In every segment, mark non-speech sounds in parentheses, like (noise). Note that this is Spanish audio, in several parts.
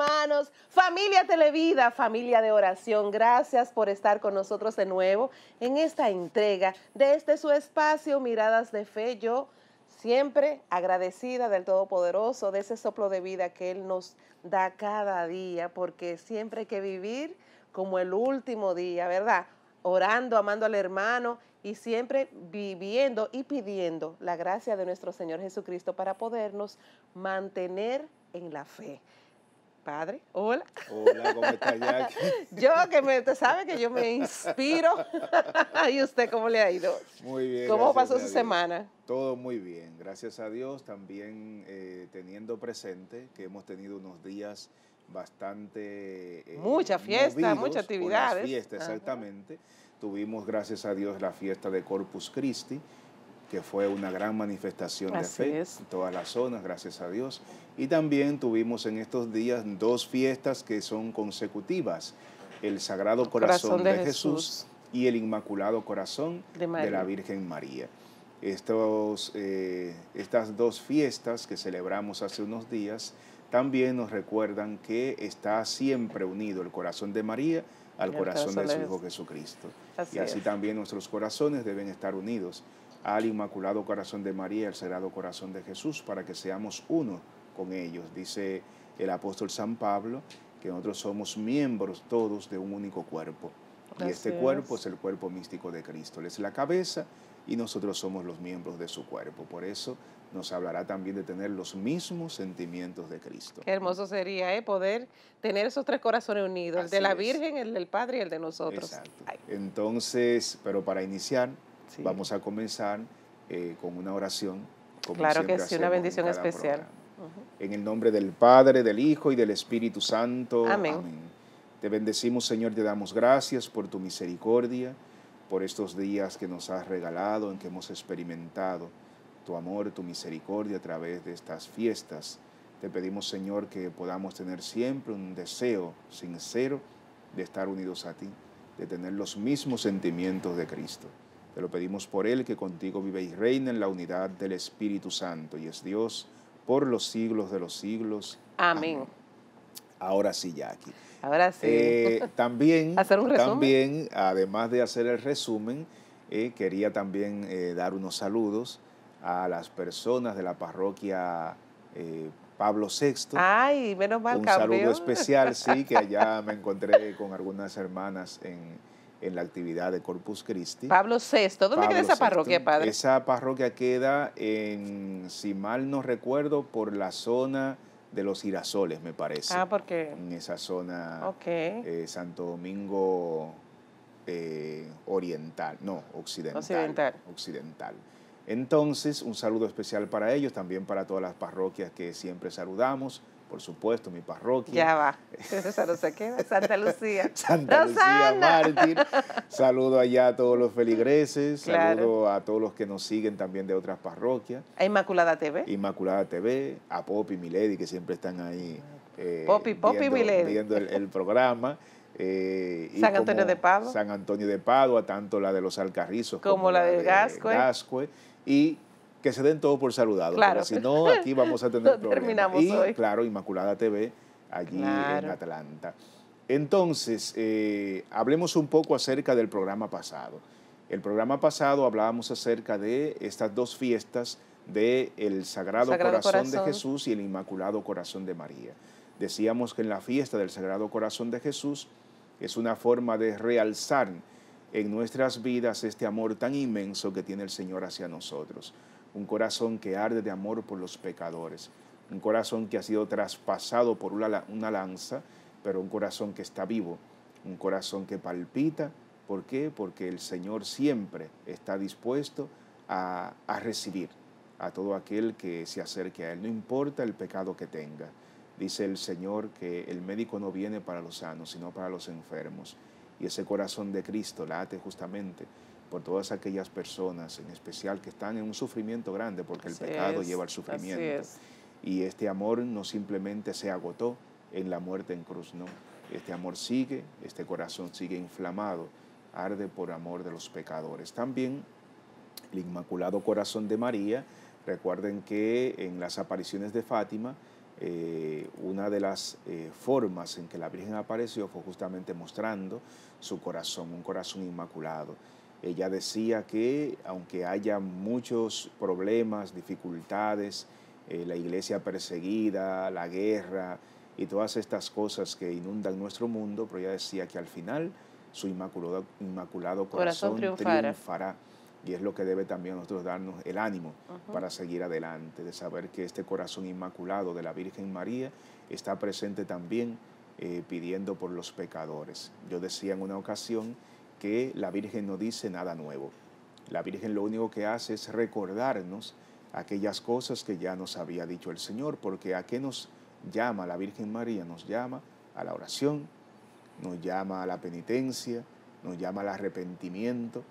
hermanos, familia Televida, familia de oración, gracias por estar con nosotros de nuevo en esta entrega de este su espacio, Miradas de Fe. Yo siempre agradecida del Todopoderoso, de ese soplo de vida que Él nos da cada día, porque siempre hay que vivir como el último día, ¿verdad? Orando, amando al hermano y siempre viviendo y pidiendo la gracia de nuestro Señor Jesucristo para podernos mantener en la fe padre. Hola. Hola, ¿cómo está Jackie? (laughs) yo que me, usted sabe que yo me inspiro. (laughs) ¿Y usted cómo le ha ido? Muy bien. ¿Cómo pasó su semana? Todo muy bien, gracias a Dios. También eh, teniendo presente que hemos tenido unos días bastante... Eh, mucha fiesta, muchas actividades. Fiesta, exactamente. Tuvimos, gracias a Dios, la fiesta de Corpus Christi que fue una gran manifestación de fe en todas las zonas, gracias a Dios. Y también tuvimos en estos días dos fiestas que son consecutivas, el Sagrado Corazón, de, Jesús. y el Inmaculado Corazón de, la Virgen María. Estos, eh, estas dos fiestas que celebramos hace unos días también nos recuerdan que está siempre unido el corazón de María al corazón, de su Hijo Jesucristo. y así también nuestros corazones deben estar unidos al Inmaculado Corazón de María, al Sagrado Corazón de Jesús, para que seamos uno con ellos. Dice el apóstol San Pablo que nosotros somos miembros todos de un único cuerpo. Y este cuerpo es el cuerpo místico de Cristo. Él es la cabeza y nosotros somos los miembros de su cuerpo. Por eso nos hablará también de tener los mismos sentimientos de Cristo. Qué hermoso sería ¿eh? poder tener esos tres corazones unidos, el de la Virgen, el del Padre y el de nosotros. Exacto. Entonces, pero para iniciar, Vamos a comenzar eh, con una oración. Como claro que sí, una bendición especial. En el nombre del Padre, del Hijo y del Espíritu Santo. Amén. Te bendecimos, Señor, te damos gracias por tu misericordia, por estos días que nos has regalado, en que hemos experimentado tu amor, tu misericordia a través de estas fiestas. Te pedimos, Señor, que podamos tener siempre un deseo sincero de estar unidos a ti, de tener los mismos sentimientos de Cristo. Te lo pedimos por Él que contigo vive y reina en la unidad del Espíritu Santo y es Dios por los siglos de los siglos. Amén. Ahora sí, Jackie. Ahora sí. Eh, (laughs) también, también, además de hacer el resumen, eh, quería también eh, dar unos saludos a las personas de la parroquia Pablo VI. Ay, menos mal, Un saludo especial, sí, que (laughs) allá me encontré con algunas hermanas en, en la actividad de Corpus Christi. Pablo VI, ¿dónde queda esa parroquia, padre? Esa parroquia queda en, si mal no recuerdo, por la zona de los girasoles, me parece. Ah, porque... En esa zona eh, Santo Domingo eh, Oriental, no, occidental, occidental. Occidental. Entonces, un saludo especial para ellos, también para todas las parroquias que siempre saludamos por supuesto, mi parroquia. Ya va. Esa no se queda. Santa Lucía. Santa Lucía (laughs) Mártir. Saludo allá a todos los feligreses. Saludo a todos los que nos siguen también de otras parroquias. A Inmaculada TV. Inmaculada TV. A Poppy Milady, que siempre están ahí. Eh, Poppy, Poppy Milady. Viendo el, programa. Eh, San Antonio de Padua. San Antonio de Padua, tanto la de los Alcarrizos como, la, de, Gascue. Gascue. Y que se den todo por saludado. Claro. si no, aquí vamos a tener (laughs) problemas. Terminamos y, hoy. claro, Inmaculada TV, allí en Atlanta. Entonces, eh, hablemos un poco acerca del programa pasado. El programa pasado hablábamos acerca de estas dos fiestas de el Sagrado, Corazón, Corazón, de Jesús y el Inmaculado Corazón de María. Decíamos que en la fiesta del Sagrado Corazón de Jesús es una forma de realzar en nuestras vidas este amor tan inmenso que tiene el Señor hacia nosotros un corazón que arde de amor por los pecadores, un corazón que ha sido traspasado por una, lanza, pero un corazón que está vivo, un corazón que palpita. ¿Por qué? Porque el Señor siempre está dispuesto a, a recibir a todo aquel que se acerque a Él, no importa el pecado que tenga. Dice el Señor que el médico no viene para los sanos, sino para los enfermos. Y ese corazón de Cristo late justamente por todas aquellas personas, en especial que están en un sufrimiento grande, porque el pecado lleva al sufrimiento. Y este amor no simplemente se agotó en la muerte en cruz, no. Este amor sigue, este corazón sigue inflamado, arde por amor de los pecadores. También el Inmaculado Corazón de María, recuerden que en las apariciones de Fátima, eh, una de las eh, formas en que la Virgen apareció fue justamente mostrando su corazón, un corazón inmaculado. Ella decía que aunque haya muchos problemas, dificultades, eh, la iglesia perseguida, la guerra y todas estas cosas que inundan nuestro mundo, pero ella decía que al final su inmaculado, inmaculado corazón, triunfará. Y es lo que debe también nosotros darnos el ánimo para seguir adelante, de saber que este corazón inmaculado de la Virgen María está presente también eh, pidiendo por los pecadores. Yo decía en una ocasión, que la Virgen no dice nada nuevo. La Virgen lo único que hace es recordarnos aquellas cosas que ya nos había dicho el Señor, porque a qué nos llama la Virgen María? Nos llama a la oración, nos llama a la penitencia, nos llama al arrepentimiento,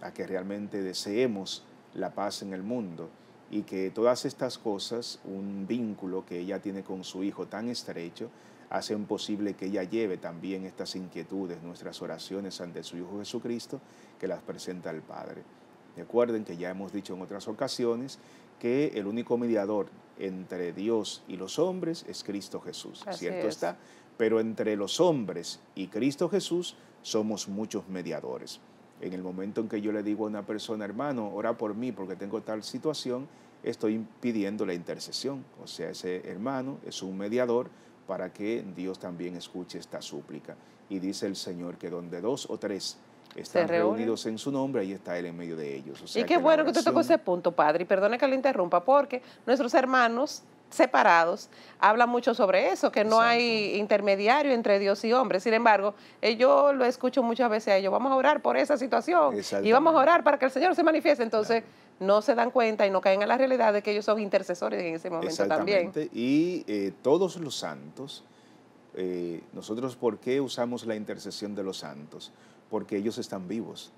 a que realmente deseemos la paz en el mundo y que todas estas cosas, un vínculo que ella tiene con su Hijo tan estrecho, hacen posible que ella lleve también estas inquietudes, nuestras oraciones ante su Hijo Jesucristo, que las presenta el Padre. Recuerden que ya hemos dicho en otras ocasiones que el único mediador entre Dios y los hombres es Cristo Jesús, ¿cierto está? Pero entre los hombres y Cristo Jesús somos muchos mediadores. En el momento en que yo le digo a una persona, hermano, ora por mí porque tengo tal situación, estoy pidiendo la intercesión. O sea, ese hermano es un mediador para que Dios también escuche esta súplica. Y dice el Señor que donde dos o tres están reunidos en su nombre, ahí está Él en medio de ellos. y qué bueno que usted tocó ese punto, Padre, y perdone que lo interrumpa, porque nuestros hermanos separados hablan mucho sobre eso, que no hay intermediario entre Dios y hombre. Sin embargo, eh, yo lo escucho muchas veces a ellos, vamos a orar por esa situación y vamos a orar para que el Señor se manifieste. Entonces no se dan cuenta y no caen a la realidad de que ellos son intercesores en ese momento Exactamente. también. Y eh, todos los santos, eh, nosotros ¿por qué usamos la intercesión de los santos? Porque ellos están vivos.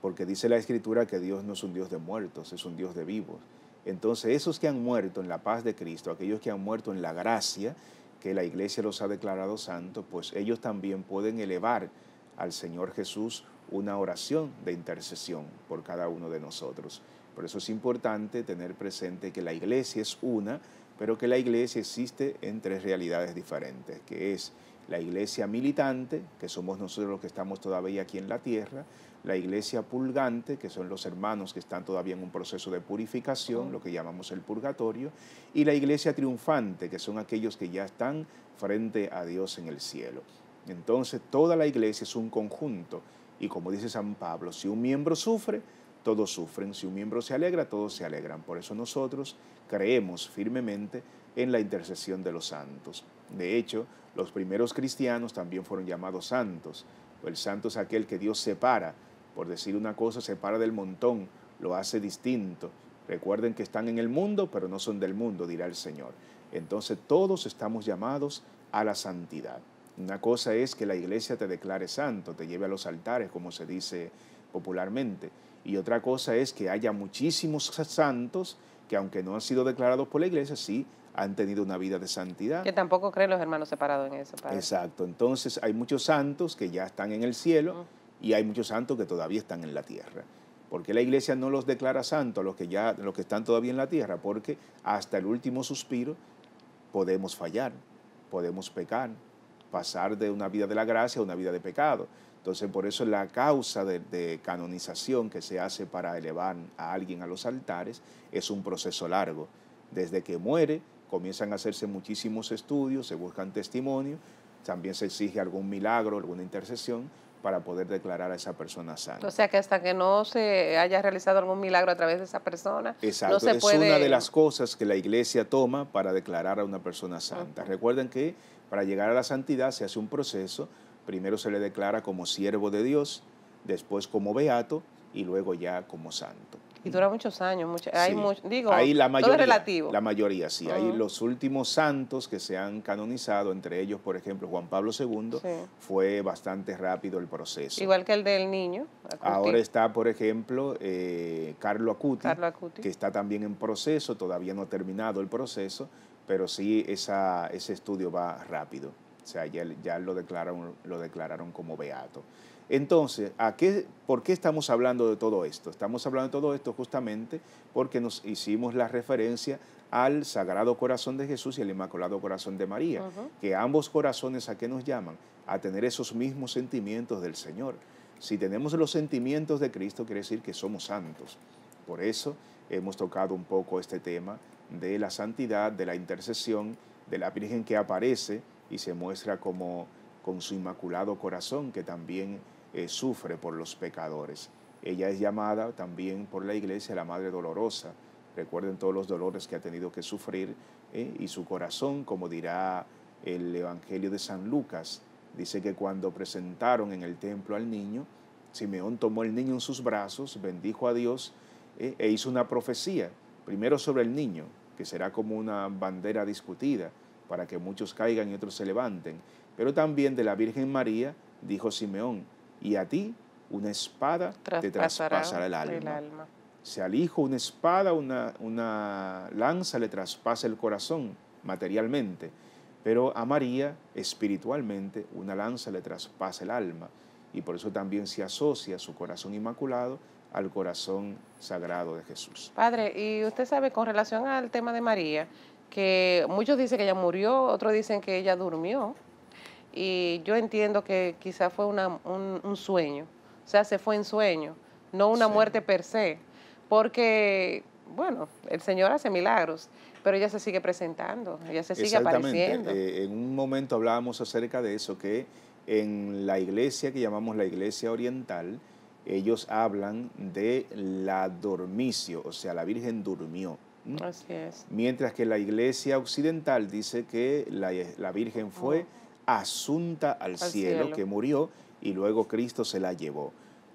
Porque dice la escritura que Dios no es un Dios de muertos, es un Dios de vivos. Entonces, esos que han muerto en la paz de Cristo, aquellos que han muerto en la gracia, que la iglesia los ha declarado santos, pues ellos también pueden elevar al Señor Jesús una oración de intercesión por cada uno de nosotros. Por eso es importante tener presente que la iglesia es una, pero que la iglesia existe en tres realidades diferentes, que es la iglesia militante, que somos nosotros los que estamos todavía aquí en la tierra, la iglesia pulgante, que son los hermanos que están todavía en un proceso de purificación, lo que llamamos el purgatorio, y la iglesia triunfante, que son aquellos que ya están frente a Dios en el cielo. Entonces, toda la iglesia es un conjunto y como dice San Pablo, si un miembro sufre, todos sufren. Si un miembro se alegra, todos se alegran. Por eso nosotros creemos firmemente en la intercesión de los santos. De hecho, los primeros cristianos también fueron llamados santos. El santo es aquel que Dios separa, por decir una cosa, separa del montón, lo hace distinto. Recuerden que están en el mundo, pero no son del mundo, dirá el Señor. Entonces todos estamos llamados a la santidad. Una cosa es que la iglesia te declare santo, te lleve a los altares, como se dice popularmente. Y otra cosa es que haya muchísimos santos que aunque no han sido declarados por la iglesia, sí han tenido una vida de santidad. Que tampoco creen los hermanos separados en eso. Padre. Exacto. Entonces hay muchos santos que ya están en el cielo y hay muchos santos que todavía están en la tierra. Porque la iglesia no los declara santos, los que ya, los que están todavía en la tierra, porque hasta el último suspiro podemos fallar, podemos pecar, pasar de una vida de la gracia a una vida de pecado. Entonces, por eso la causa de, canonización que se hace para elevar a alguien a los altares es un proceso largo. Desde que muere, comienzan a hacerse muchísimos estudios, se buscan testimonios, también se exige algún milagro, alguna intercesión para poder declarar a esa persona santa. O sea que hasta que no se haya realizado algún milagro a través de esa persona, no se es una de las cosas que la iglesia toma para declarar a una persona santa. Recuerden que para llegar a la santidad se hace un proceso, primero se le declara como siervo de Dios, después como beato y luego ya como santo. Y dura muchos años, hay digo, la mayoría, todo es relativo. La mayoría, sí. Hay los últimos santos que se han canonizado, entre ellos, por ejemplo, Juan Pablo II, fue bastante rápido el proceso. Igual que el del niño. Ahora está, por ejemplo, eh, Carlo, Acuti, que está también en proceso, todavía no ha terminado el proceso, pero sí esa, ese estudio va rápido. O sea, ya, ya lo, declararon, lo declararon como beato. Entonces, ¿a qué, ¿por qué estamos hablando de todo esto? Estamos hablando de todo esto justamente porque nos hicimos la referencia al Sagrado Corazón de Jesús y al Inmaculado Corazón de María, que ambos corazones a qué nos llaman? A tener esos mismos sentimientos del Señor. Si tenemos los sentimientos de Cristo, quiere decir que somos santos. Por eso hemos tocado un poco este tema de la santidad, de la intercesión, de la Virgen que aparece y se muestra como con su inmaculado corazón, que también eh, sufre por los pecadores. Ella es llamada también por la iglesia la Madre Dolorosa. Recuerden todos los dolores que ha tenido que sufrir eh, y su corazón, como dirá el Evangelio de San Lucas, dice que cuando presentaron en el templo al niño, Simeón tomó el niño en sus brazos, bendijo a Dios eh, e hizo una profecía, primero sobre el niño, que será como una bandera discutida para que muchos caigan y otros se levanten, pero también de la Virgen María, dijo Simeón, y a ti una espada te traspasará el alma. Se Si al hijo una espada, una, una lanza le traspasa el corazón materialmente, pero a María espiritualmente una lanza le traspasa el alma y por eso también se asocia su corazón inmaculado al corazón sagrado de Jesús. Padre, y usted sabe con relación al tema de María, que muchos dicen que ella murió, otros dicen que ella durmió y yo entiendo que quizás fue una, un, sueño, o sea, se fue en sueño, no una muerte per se, porque, bueno, el Señor hace milagros, pero ella se sigue presentando, ella se sigue apareciendo. Eh, en un momento hablábamos acerca de eso, que en la iglesia que llamamos la iglesia oriental, ellos hablan de la dormicio, o sea, la Virgen durmió. ¿Mm? Así es. Mientras que la iglesia occidental dice que la, Virgen fue... Oh asunta al, cielo, que murió y luego Cristo se la llevó.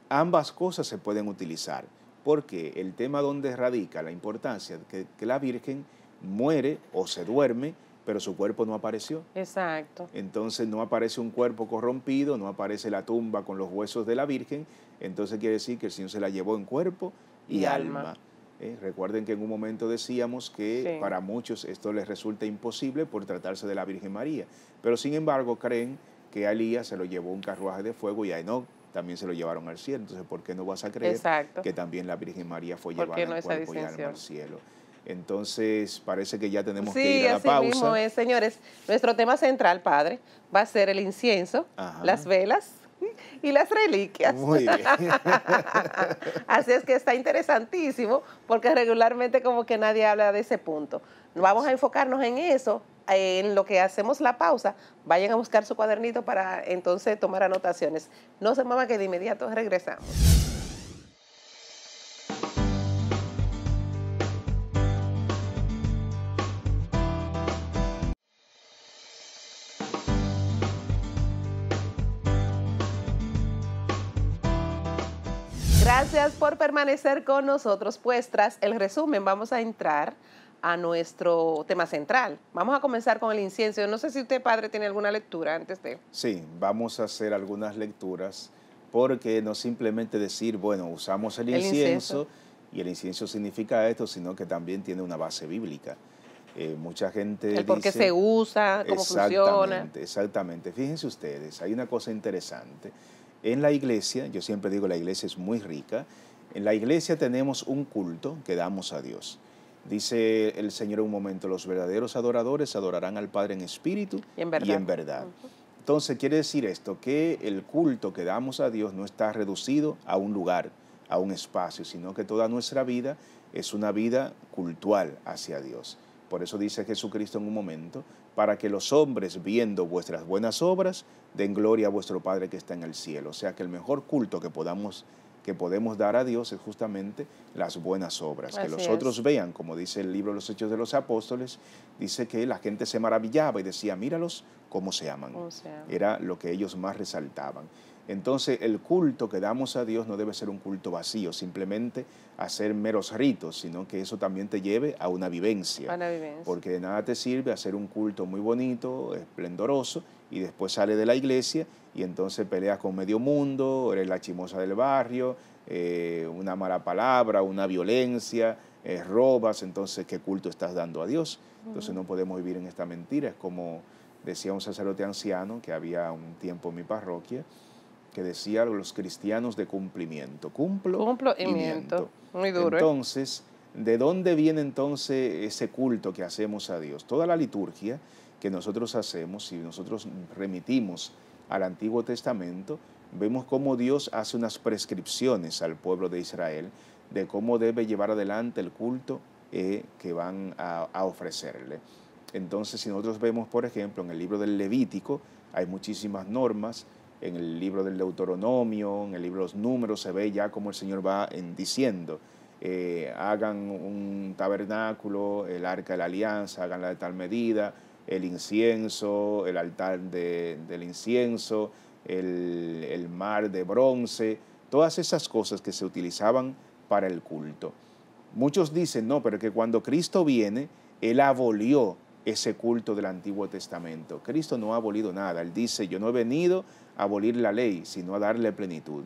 Ambas cosas se pueden utilizar, porque el tema donde radica la importancia que, que la Virgen muere o se duerme, pero su cuerpo no apareció. Exacto. Entonces no aparece un cuerpo corrompido, no aparece la tumba con los huesos de la Virgen, entonces quiere decir que el Señor se la llevó en cuerpo y, alma. ¿eh? recuerden que en un momento decíamos que para muchos esto les resulta imposible por tratarse de la Virgen María, pero sin embargo creen que a Elías se lo llevó un carruaje de fuego y a Enoch también se lo llevaron al cielo. Entonces, ¿por qué no vas a creer que también la Virgen María fue llevada al al cielo? Entonces, parece que ya tenemos que ir a la así pausa. Mismo es, señores. Nuestro tema central, padre, va a ser el incienso, las velas, y las reliquias. (laughs) Así es que está interesantísimo porque regularmente como que nadie habla de ese punto. Vamos a enfocarnos en eso, en lo que hacemos la pausa, vayan a buscar su cuadernito para entonces tomar anotaciones. No se muevan que de inmediato regresamos. Gracias por permanecer con nosotros, pues tras el resumen vamos a entrar a nuestro tema central. Vamos a comenzar con el incienso. no sé si usted, padre, tiene alguna lectura antes de... Sí, vamos a hacer algunas lecturas porque no simplemente decir, bueno, usamos el incienso, y el incienso significa esto, sino que también tiene una base bíblica. Eh, mucha gente... El por qué se usa, cómo exactamente, Exactamente. Fíjense ustedes, hay una cosa interesante. En la iglesia, yo siempre digo la iglesia es muy rica, en la iglesia tenemos un culto que damos a Dios. Dice el Señor en un momento, los verdaderos adoradores adorarán al Padre en espíritu y en verdad. Entonces quiere decir esto, que el culto que damos a Dios no está reducido a un lugar, a un espacio, sino que toda nuestra vida es una vida cultual hacia Dios. Por eso dice Jesucristo en un momento, para que los hombres, viendo vuestras buenas obras, den gloria a vuestro Padre que está en el cielo. O sea que el mejor culto que podamos que podemos dar a Dios es justamente las buenas obras. que los otros vean, como dice el libro de los Hechos de los Apóstoles, dice que la gente se maravillaba y decía, míralos cómo se aman. Era lo que ellos más resaltaban. Entonces el culto que damos a Dios no debe ser un culto vacío, simplemente hacer meros ritos, sino que eso también te lleve a una vivencia. vivencia. Porque de nada te sirve hacer un culto muy bonito, esplendoroso, y después sale de la iglesia y entonces peleas con medio mundo, eres la chimosa del barrio, eh, una mala palabra, una violencia, eh, robas, entonces ¿qué culto estás dando a Dios? Entonces no podemos vivir en esta mentira. Es como decía un sacerdote anciano que había un tiempo en mi parroquia, que decía los cristianos de cumplimiento. Cumplo, Muy duro. ¿eh? Entonces, ¿de dónde viene entonces ese culto que hacemos a Dios? Toda la liturgia que nosotros hacemos, si nosotros remitimos al Antiguo Testamento, vemos cómo Dios hace unas prescripciones al pueblo de Israel de cómo debe llevar adelante el culto eh, que van a, a ofrecerle. Entonces, si nosotros vemos, por ejemplo, en el libro del Levítico, hay muchísimas normas en el libro del Deuteronomio, en el libro de los números, se ve ya como el Señor va diciendo, eh, hagan un tabernáculo, el arca de la alianza, hagan de tal medida, el incienso, el altar del incienso, el, el mar de bronce, todas esas cosas que se utilizaban para el culto. Muchos dicen, no, pero que cuando Cristo viene, Él abolió ese culto del Antiguo Testamento. Cristo no ha abolido nada. Él dice, yo no he venido abolir la ley, sino a darle plenitud.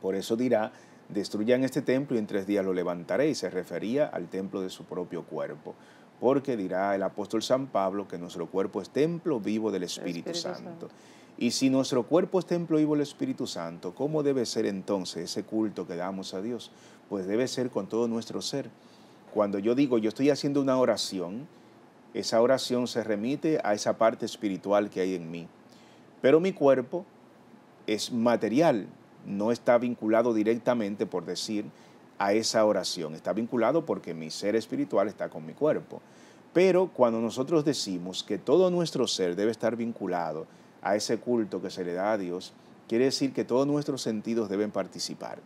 Por eso dirá, destruyan este templo y en tres días lo levantaré, y se refería al templo de su propio cuerpo. Porque dirá el apóstol San Pablo que nuestro cuerpo es templo vivo del Espíritu, Santo. Y si nuestro cuerpo es templo vivo del Espíritu Santo, ¿cómo debe ser entonces ese culto que damos a Dios? Pues debe ser con todo nuestro ser. Cuando yo digo, yo estoy haciendo una oración, esa oración se remite a esa parte espiritual que hay en mí pero mi cuerpo es material, no está vinculado directamente, por decir, a esa oración. Está vinculado porque mi ser espiritual está con mi cuerpo. Pero cuando nosotros decimos que todo nuestro ser debe estar vinculado a ese culto que se le da a Dios, quiere decir que todos nuestros sentidos deben participar.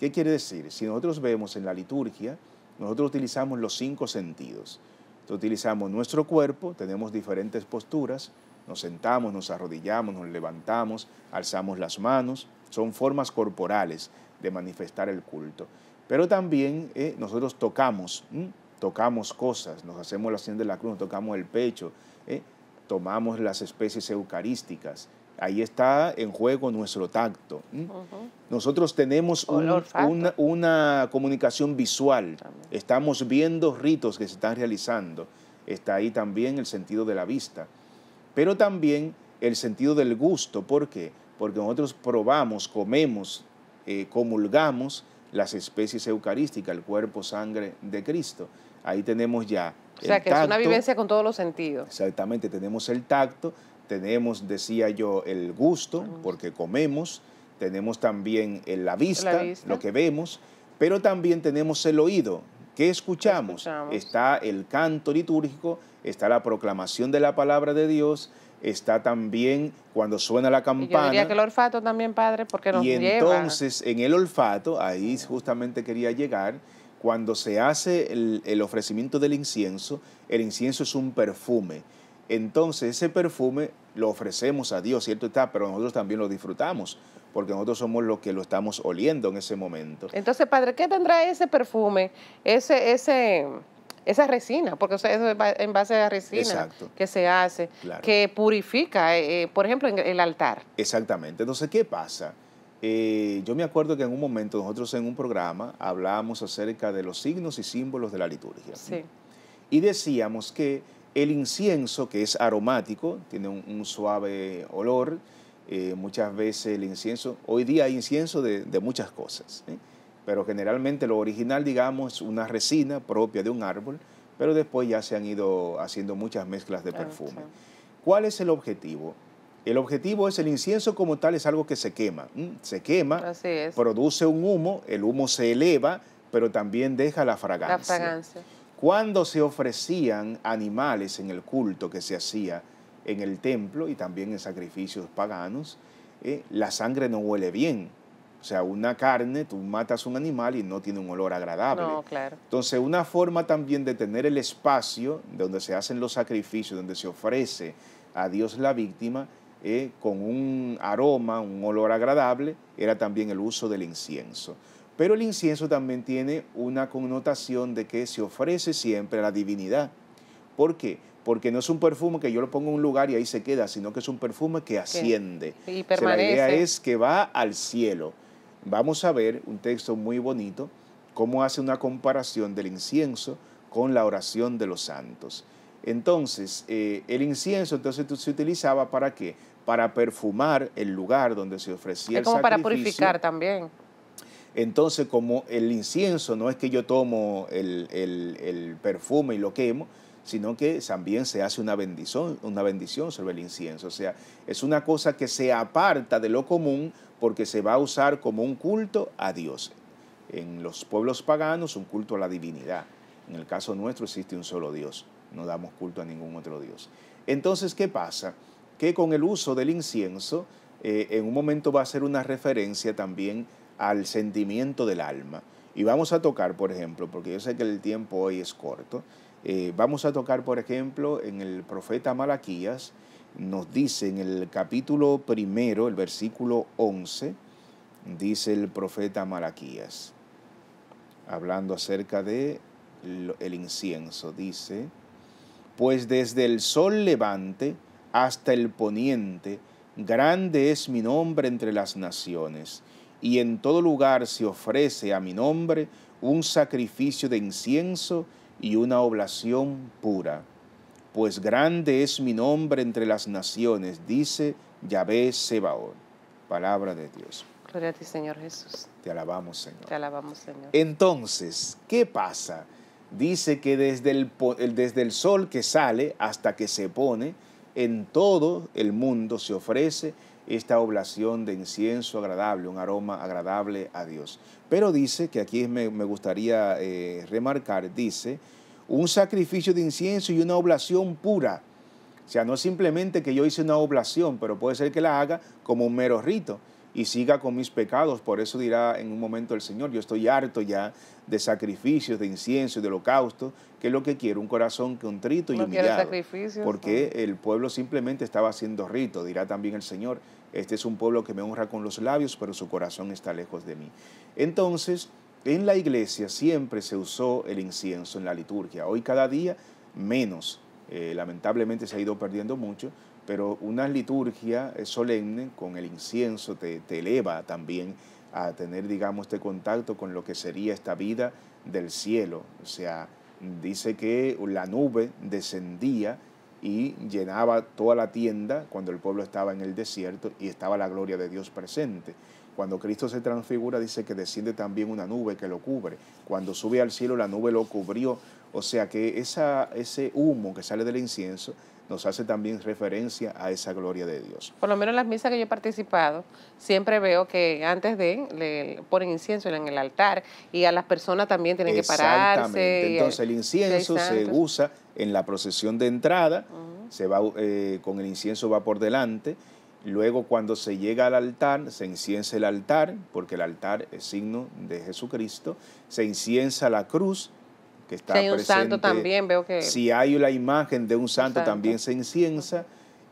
¿Qué quiere decir? Si nosotros vemos en la liturgia, nosotros utilizamos los cinco sentidos. utilizamos nuestro cuerpo, tenemos diferentes posturas, nos sentamos, nos arrodillamos, nos levantamos, alzamos las manos. Son formas corporales de manifestar el culto. Pero también eh, nosotros tocamos, tocamos cosas, nos hacemos la señal de la cruz, nos tocamos el pecho, ¿eh? tomamos las especies eucarísticas. Ahí está en juego nuestro tacto. Nosotros tenemos una, comunicación visual. Estamos viendo ritos que se están realizando. Está ahí también el sentido de la vista pero también el sentido del gusto. ¿Por qué? Porque nosotros probamos, comemos, eh, comulgamos las especies eucarísticas, el cuerpo, sangre de Cristo. Ahí tenemos ya. O sea, que es una vivencia con todos los sentidos. Exactamente, tenemos el tacto, tenemos, decía yo, el gusto, porque comemos, tenemos también eh, la vista, lo que vemos, pero también tenemos el oído, ¿qué escuchamos? Está el canto litúrgico, está la proclamación de la palabra de Dios, está también cuando suena la campana. Y que el olfato también, padre, porque nos Y entonces, en el olfato, ahí justamente quería llegar, cuando se hace el, ofrecimiento del incienso, el incienso es un perfume. Entonces, ese perfume lo ofrecemos a Dios, ¿cierto está? Pero nosotros también lo disfrutamos, porque nosotros somos los que lo estamos oliendo en ese momento. Entonces, padre, ¿qué tendrá ese perfume? Ese, ese esa resina, porque eso es en base a resina que se hace, que purifica, eh, eh, por ejemplo, en el altar. Exactamente. Entonces, ¿qué pasa? Eh, yo me acuerdo que en un momento nosotros en un programa hablábamos acerca de los signos y símbolos de la liturgia. Sí. Y decíamos que el incienso, que es aromático, tiene un, suave olor, muchas veces el incienso, hoy día hay incienso de, muchas cosas pero generalmente lo original, digamos, es una resina propia de un árbol, pero después ya se han ido haciendo muchas mezclas de perfume. ¿Cuál es el objetivo? El objetivo es el incienso como tal, es algo que se quema. Se quema, produce un humo, el humo se eleva, pero también deja la fragancia. Cuando se ofrecían animales en el culto que se hacía en el templo y también en sacrificios paganos, eh, la sangre no huele bien. O sea, una carne, tú matas un animal y no tiene un olor agradable. No, claro. Entonces, una forma también de tener el espacio donde se hacen los sacrificios, donde se ofrece a Dios la víctima, eh, con un aroma, un olor agradable, era también el uso del incienso. Pero el incienso también tiene una connotación de que se ofrece siempre a la divinidad. ¿Por qué? Porque no es un perfume que yo lo pongo en un lugar y ahí se queda, sino que es un perfume que asciende. Y permanece. la idea es que va al cielo vamos a ver un texto muy bonito, cómo hace una comparación del incienso con la oración de los santos. Entonces, eh, el incienso entonces se utilizaba para qué? Para perfumar el lugar donde se ofrecía es como para purificar también. Entonces, como el incienso no es que yo tomo el, el perfume y lo quemo, sino que también se hace una bendición, una bendición sobre el incienso. O sea, es una cosa que se aparta de lo común porque se va a usar como un culto a Dios. En los pueblos paganos, un culto a la divinidad. En el caso nuestro existe un solo Dios, no damos culto a ningún otro Dios. Entonces, ¿qué pasa? Que con el uso del incienso, eh, en un momento va a ser una referencia también al sentimiento del alma. Y vamos a tocar, por ejemplo, porque yo sé que el tiempo hoy es corto, eh, vamos a tocar, por ejemplo, en el profeta Malaquías, nos dice en el capítulo primero, el versículo 11, dice el profeta Malaquías, hablando acerca de el incienso, dice, pues desde el sol levante hasta el poniente, grande es mi nombre entre las naciones, y en todo lugar se ofrece a mi nombre un sacrificio de incienso, y una oblación pura. Pues grande es mi nombre entre las naciones, dice Yahvé Sebaón. Palabra de Dios. Gloria a ti, Señor Jesús. Te alabamos, Señor. Te alabamos, Señor. Entonces, ¿qué pasa? Dice que desde el, desde el sol que sale hasta que se pone, en todo el mundo se ofrece esta oblación de incienso agradable, un aroma agradable a Dios. Pero dice, que aquí me, gustaría eh, remarcar, dice, un sacrificio de incienso y una oblación pura. O sea, no es simplemente que yo hice una oblación, pero puede ser que la haga como un mero rito y siga con mis pecados. Por eso dirá en un momento el Señor, yo estoy harto ya de sacrificios, de incienso y de holocausto, que es lo que quiero, un corazón contrito y no humillado. Porque el pueblo simplemente estaba haciendo rito, dirá también el Señor. Este es un pueblo que me honra con los labios, pero su corazón está lejos de mí. Entonces, en la iglesia siempre se usó el incienso en la liturgia. Hoy cada día menos. Eh, lamentablemente se ha ido perdiendo mucho, pero una liturgia eh, solemne con el incienso te, te, eleva también a tener, digamos, este contacto con lo que sería esta vida del cielo. O sea, dice que la nube descendía y llenaba toda la tienda cuando el pueblo estaba en el desierto y estaba la gloria de Dios presente. Cuando Cristo se transfigura dice que desciende también una nube que lo cubre. Cuando sube al cielo la nube lo cubrió. O sea que esa, ese humo que sale del incienso nos hace también referencia a esa gloria de Dios. Por lo menos en las misas que yo he participado, siempre veo que antes de le ponen incienso en el altar y a las personas también tienen que pararse. Exactamente. Entonces el incienso se usa en la procesión de entrada, se va eh, con el incienso va por delante. Luego cuando se llega al altar, se inciensa el altar, porque el altar es signo de Jesucristo, se inciensa la cruz, que está si hay un también, veo que... Si hay la imagen de un santo, también se inciensa.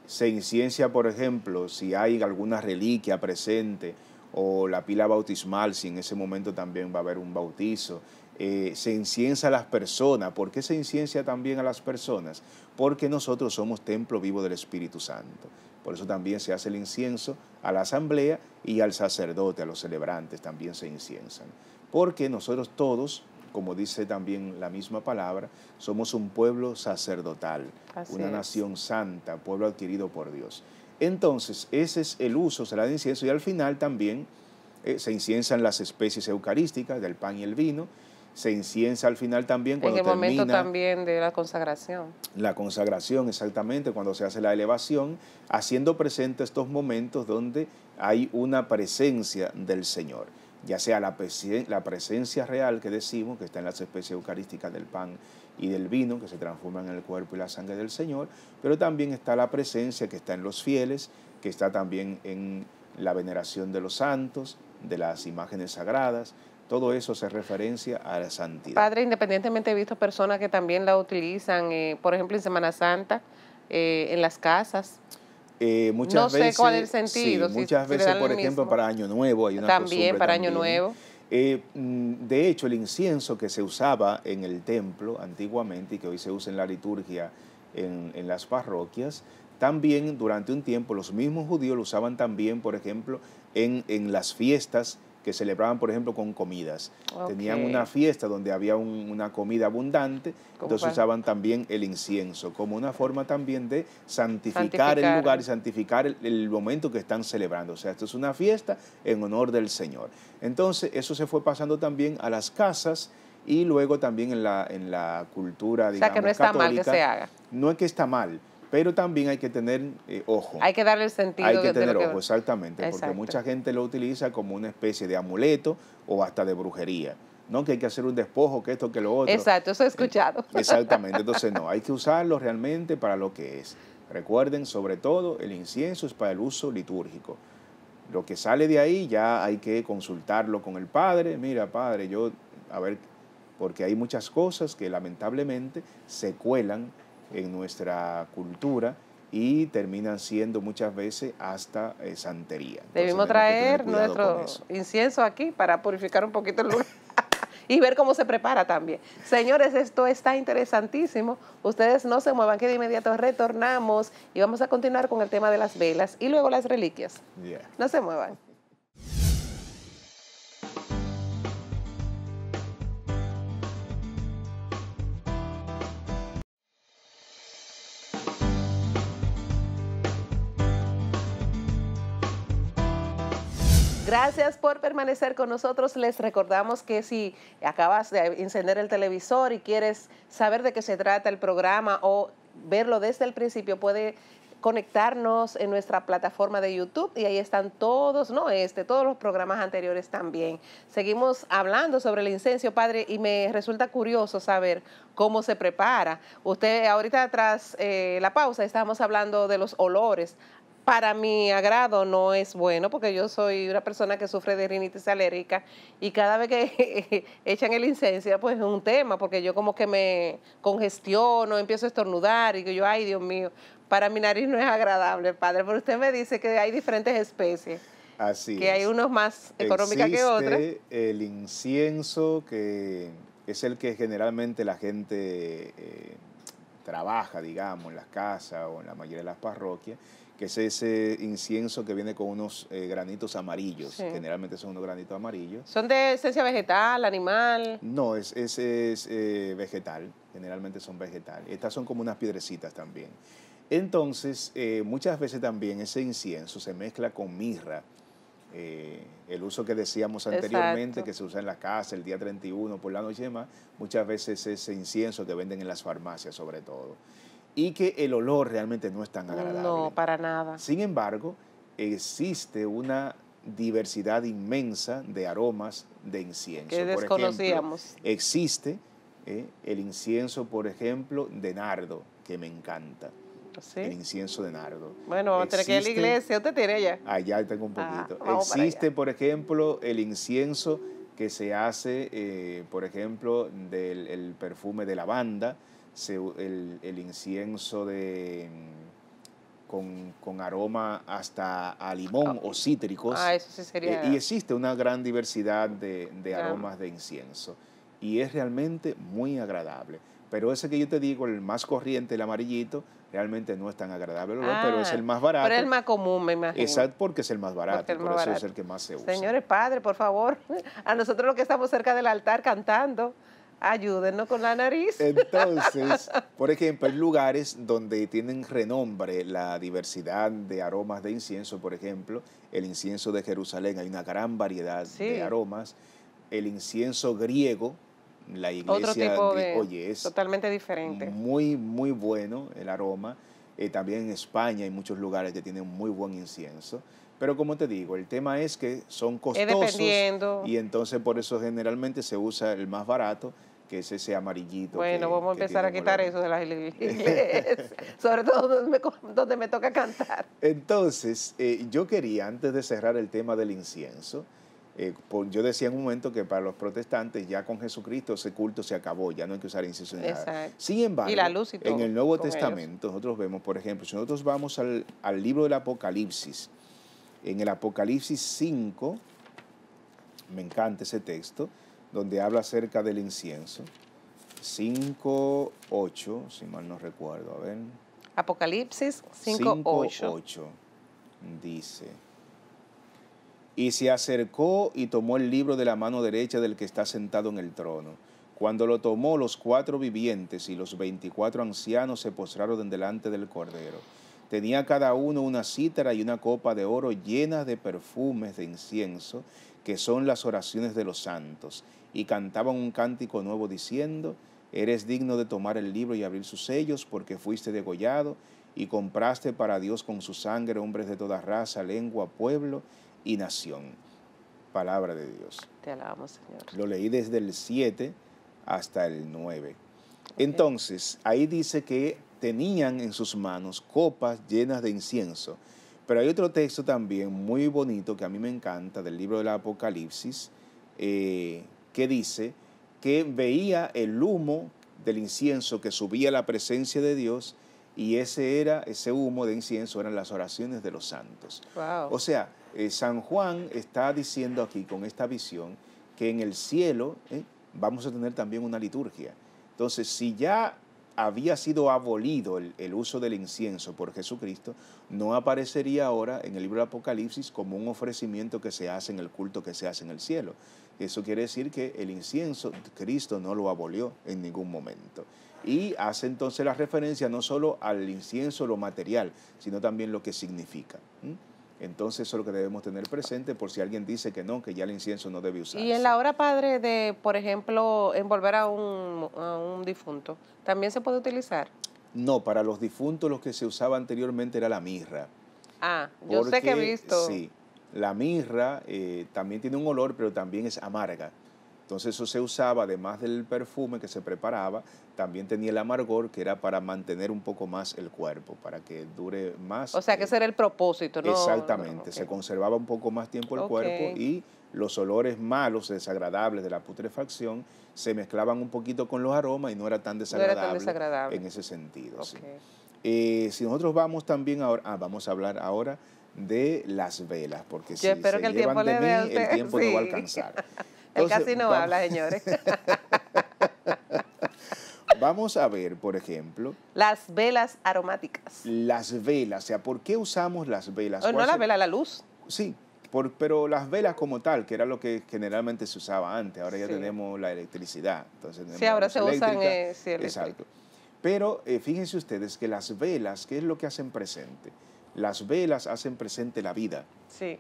Se inciencia, por ejemplo, si hay alguna reliquia presente o la pila bautismal, si en ese momento también va a haber un bautizo. Eh, se inciensa a las personas. ¿Por qué se inciencia también a las personas? Porque nosotros somos templo vivo del Espíritu Santo. Por eso también se hace el incienso a la asamblea y al sacerdote, a los celebrantes también se inciensan. Porque nosotros todos como dice también la misma palabra, somos un pueblo sacerdotal, una nación santa, pueblo adquirido por Dios. Entonces, ese es el uso, será de incienso y al final también eh, se inciensan las especies eucarísticas del pan y el vino, se inciensa al final también cuando termina... En el momento también de la consagración. La consagración, exactamente, cuando se hace la elevación, haciendo presente estos momentos donde hay una presencia del Señor ya sea la, la presencia real que decimos, que está en las especies eucarísticas del pan y del vino, que se transforman en el cuerpo y la sangre del Señor, pero también está la presencia que está en los fieles, que está también en la veneración de los santos, de las imágenes sagradas, todo eso se referencia a la santidad. Padre, independientemente he visto personas que también la utilizan, eh, por ejemplo, en Semana Santa, eh, en las casas, eh, muchas veces, sentido. muchas veces, por ejemplo, para Año Nuevo hay una También, para Año Nuevo. Eh, mm, de hecho, el incienso que se usaba en el templo antiguamente y que hoy se usa en la liturgia en, las parroquias, también durante un tiempo los mismos judíos lo usaban también, por ejemplo, en, en las fiestas que celebraban, por ejemplo, con comidas. Tenían una fiesta donde había una comida abundante, entonces usaban también el incienso como una forma también de santificar, el lugar y santificar el, momento que están celebrando. O sea, esto es una fiesta en honor del Señor. Entonces, eso se fue pasando también a las casas y luego también en la, en la cultura, digamos, O sea, que no está mal que se haga. No es que está mal, pero también hay que tener eh, ojo. Hay que darle el sentido. Hay que tener ojo, exactamente, porque mucha gente lo utiliza como una especie de amuleto o hasta de brujería. No, que hay que hacer un despojo, que esto, que lo otro. Exacto, eso he escuchado. Exactamente, entonces no, hay que usarlo realmente para lo que es. Recuerden, sobre todo, el incienso es para el uso litúrgico. Lo que sale de ahí ya hay que consultarlo con el Padre. Mira, Padre, yo, a ver, porque hay muchas cosas que lamentablemente se cuelan en nuestra cultura y terminan siendo muchas veces hasta eh, santería. Debimos traer nuestro incienso aquí para purificar un poquito el lugar. (laughs) y ver cómo se prepara también. Señores, esto está interesantísimo. Ustedes no se muevan, que de inmediato retornamos y vamos a continuar con el tema de las velas y luego las reliquias. No se muevan. Gracias por permanecer con nosotros. Les recordamos que si acabas de encender el televisor y quieres saber de qué se trata el programa o verlo desde el principio, puede conectarnos en nuestra plataforma de YouTube y ahí están todos, no este, todos los programas anteriores también. Seguimos hablando sobre el incendio, padre, y me resulta curioso saber cómo se prepara. Usted ahorita tras eh, la pausa estábamos hablando de los olores para mi agrado no es bueno, porque yo soy una persona que sufre de rinitis alérgica y cada vez que (laughs) echan el incienso pues es un tema, porque yo como que me congestiono, empiezo a estornudar y yo, ay Dios mío, para mi nariz no es agradable, padre, pero usted me dice que hay diferentes especies. Así que hay unos más económicas que otras. El incienso, que es el que generalmente la gente eh, trabaja, digamos, en las casas o en la mayoría de las parroquias que es ese incienso que viene con unos eh, granitos amarillos. Generalmente son unos granitos amarillos. ¿Son de esencia vegetal, animal? No, es, es, eh, vegetal. Generalmente son vegetales. Estas son como unas piedrecitas también. Entonces, eh, muchas veces también ese incienso se mezcla con mirra. el uso que decíamos anteriormente, que se usa en la casa el día 31 por la noche y muchas veces ese incienso que venden en las farmacias sobre todo y que el olor realmente no es tan agradable. No, para nada. Sin embargo, existe una diversidad inmensa de aromas de incienso. Que desconocíamos. existe eh, el incienso, por ejemplo, de nardo, que me encanta. ¿Ah, el incienso de nardo. Bueno, tener que ir a la iglesia, usted tiene allá. Allá ah, tengo un ah, poquito. existe, por ejemplo, el incienso que se hace, eh, por ejemplo, del perfume de lavanda se, el, el, incienso de mm, con, aroma hasta a limón ah. o cítricos. Ah, eso sí sería. E, y existe una gran diversidad de, de aromas de incienso. Y es realmente muy agradable. Pero ese que yo te digo, el más corriente, el amarillito, realmente no es tan agradable pero es el ah, más barato. Pero el más común, me imagino. Exacto, porque es el más barato, por eso es el que más se usa. Señores, Padre, por favor, (laughs) a nosotros los que estamos cerca del altar cantando, Ayúdenos con la nariz. Entonces, (laughs) por ejemplo, hay lugares donde tienen renombre la diversidad de aromas de incienso, por ejemplo, el incienso de Jerusalén, hay una gran variedad de aromas, el incienso griego, la iglesia, Otro totalmente diferente. Muy, muy bueno el aroma. Eh, también en España hay muchos lugares que tienen muy buen incienso. Pero como te digo, el tema es que son costosos y entonces por eso generalmente se usa el más barato que es ese amarillito. Bueno, vamos a empezar a quitar eso de las iglesias, sobre todo donde me, toca cantar. Entonces, yo quería, antes de cerrar el tema del incienso, yo decía en un momento que para los protestantes ya con Jesucristo ese culto se acabó, ya no hay que usar incienso nada. Sin embargo, en el Nuevo Testamento nosotros vemos, por ejemplo, si nosotros vamos al, al libro del Apocalipsis, en el Apocalipsis 5, me encanta ese texto, donde habla acerca del incienso. 5, 8, si mal no recuerdo, a ver. Apocalipsis 5, 8. dice, y se acercó y tomó el libro de la mano derecha del que está sentado en el trono. Cuando lo tomó, los cuatro vivientes y los veinticuatro ancianos se postraron delante del Cordero Tenía cada uno una cítara y una copa de oro llenas de perfumes de incienso, que son las oraciones de los santos, y cantaban un cántico nuevo diciendo, Eres digno de tomar el libro y abrir sus sellos, porque fuiste degollado y compraste para Dios con su sangre hombres de toda raza, lengua, pueblo y nación. Palabra de Dios. Te alabamos, Señor. Lo leí desde el 7 hasta el 9. Entonces, ahí dice que tenían en sus manos copas llenas de incienso. Pero hay otro texto también muy bonito que a mí me encanta del libro del Apocalipsis, eh, que dice que veía el humo del incienso que subía a la presencia de Dios y ese era ese humo de incienso eran las oraciones de los santos. O sea, eh, San Juan está diciendo aquí con esta visión que en el cielo eh, vamos a tener también una liturgia. Entonces, si ya había sido abolido el, uso del incienso por Jesucristo, no aparecería ahora en el libro de Apocalipsis como un ofrecimiento que se hace en el culto que se hace en el cielo. Eso quiere decir que el incienso Cristo no lo abolió en ningún momento. Y hace entonces la referencia no solo al incienso, lo material, sino también lo que significa. Entonces eso es lo que debemos tener presente por si alguien dice que no, que ya el incienso no debe usarse. Y en la hora padre de, por ejemplo, envolver a un, difunto, ¿también se puede utilizar? No, para los difuntos lo que se usaba anteriormente era la mirra. Ah, yo sé que he visto. Sí, la mirra eh, también tiene un olor, pero también es amarga. Entonces eso se usaba, además del perfume que se preparaba, también tenía el amargor que era para mantener un poco más el cuerpo, para que dure más. O sea, que ese era el propósito, ¿no? Exactamente, se conservaba un poco más tiempo el cuerpo y los olores malos, desagradables de la putrefacción se mezclaban un poquito con los aromas y no era tan desagradable, en ese sentido. Eh, si nosotros vamos también ahora, ah, vamos a hablar ahora de las velas, porque si se que el llevan tiempo de mí, el tiempo (laughs) va a alcanzar. Él casi no habla, señores. (laughs) vamos a ver, por ejemplo. Las velas aromáticas. Las velas, o sea, ¿por qué usamos las velas? O oh, no las velas, la luz. Sí, pero las velas como tal, que era lo que generalmente se usaba antes, ahora ya tenemos la electricidad. sí, ahora se usan... Eh, exacto. Pero eh, fíjense ustedes que las velas, ¿qué es lo que hacen presente? Las velas hacen presente la vida. Sí.